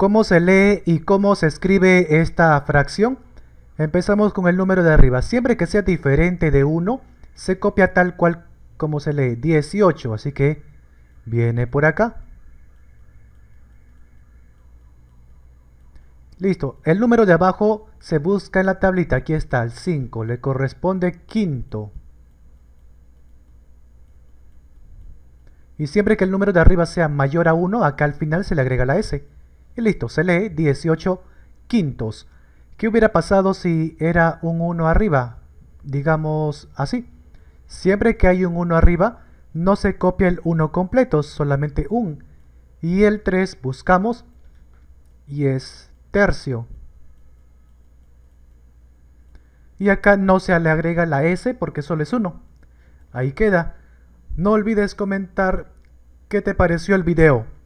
¿Cómo se lee y cómo se escribe esta fracción? Empezamos con el número de arriba. Siempre que sea diferente de 1, se copia tal cual como se lee, 18. Así que viene por acá. Listo. El número de abajo se busca en la tablita. Aquí está, el 5. Le corresponde quinto. Y siempre que el número de arriba sea mayor a 1, acá al final se le agrega la S listo, se lee 18 quintos. ¿Qué hubiera pasado si era un 1 arriba? Digamos así. Siempre que hay un 1 arriba, no se copia el 1 completo, solamente un. Y el 3 buscamos y es tercio. Y acá no se le agrega la S porque solo es 1. Ahí queda. No olvides comentar qué te pareció el video.